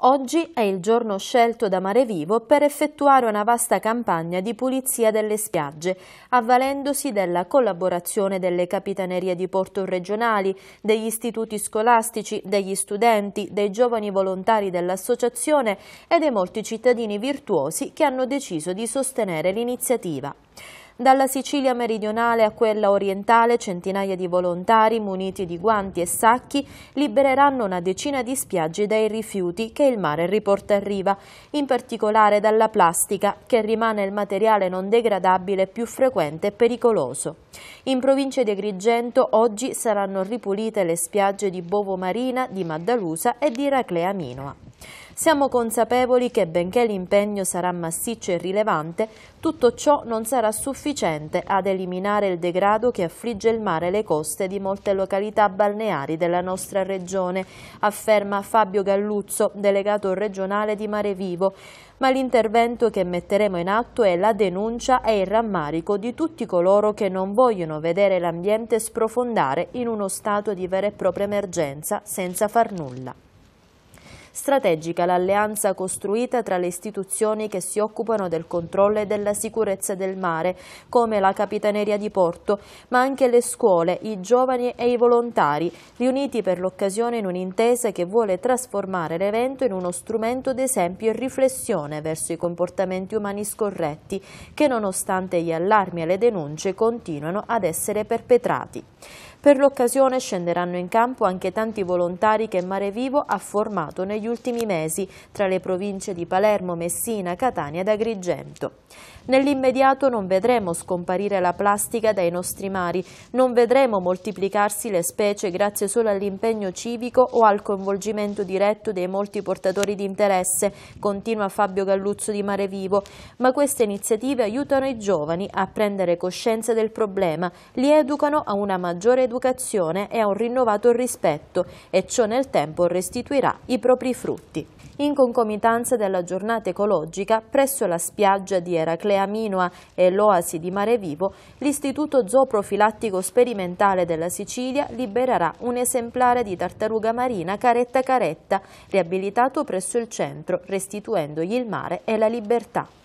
Oggi è il giorno scelto da Mare Vivo per effettuare una vasta campagna di pulizia delle spiagge, avvalendosi della collaborazione delle capitanerie di porto regionali, degli istituti scolastici, degli studenti, dei giovani volontari dell'associazione e dei molti cittadini virtuosi che hanno deciso di sostenere l'iniziativa. Dalla Sicilia meridionale a quella orientale centinaia di volontari muniti di guanti e sacchi libereranno una decina di spiagge dai rifiuti che il mare riporta a riva, in particolare dalla plastica che rimane il materiale non degradabile più frequente e pericoloso. In provincia di Agrigento oggi saranno ripulite le spiagge di Bovo Marina, di Maddalusa e di Raclea Minoa. Siamo consapevoli che benché l'impegno sarà massiccio e rilevante, tutto ciò non sarà sufficiente ad eliminare il degrado che affligge il mare e le coste di molte località balneari della nostra regione, afferma Fabio Galluzzo, delegato regionale di Mare Vivo ma l'intervento che metteremo in atto è la denuncia e il rammarico di tutti coloro che non vogliono vedere l'ambiente sprofondare in uno stato di vera e propria emergenza senza far nulla strategica l'alleanza costruita tra le istituzioni che si occupano del controllo e della sicurezza del mare, come la Capitaneria di Porto, ma anche le scuole, i giovani e i volontari, riuniti per l'occasione in un'intesa che vuole trasformare l'evento in uno strumento d'esempio e riflessione verso i comportamenti umani scorretti, che nonostante gli allarmi e le denunce continuano ad essere perpetrati. Per l'occasione scenderanno in campo anche tanti volontari che Mare Vivo ha formato negli ultimi mesi tra le province di Palermo, Messina, Catania ed Agrigento. Nell'immediato non vedremo scomparire la plastica dai nostri mari, non vedremo moltiplicarsi le specie grazie solo all'impegno civico o al coinvolgimento diretto dei molti portatori di interesse, continua Fabio Galluzzo di Mare Vivo, ma queste iniziative aiutano i giovani a prendere coscienza del problema, li educano a una maggiore educazione all'educazione e a un rinnovato rispetto e ciò nel tempo restituirà i propri frutti. In concomitanza della giornata ecologica, presso la spiaggia di Eraclea Minua e l'oasi di Mare Vivo, l'Istituto Zooprofilattico Sperimentale della Sicilia libererà un esemplare di tartaruga marina caretta caretta, riabilitato presso il centro, restituendogli il mare e la libertà.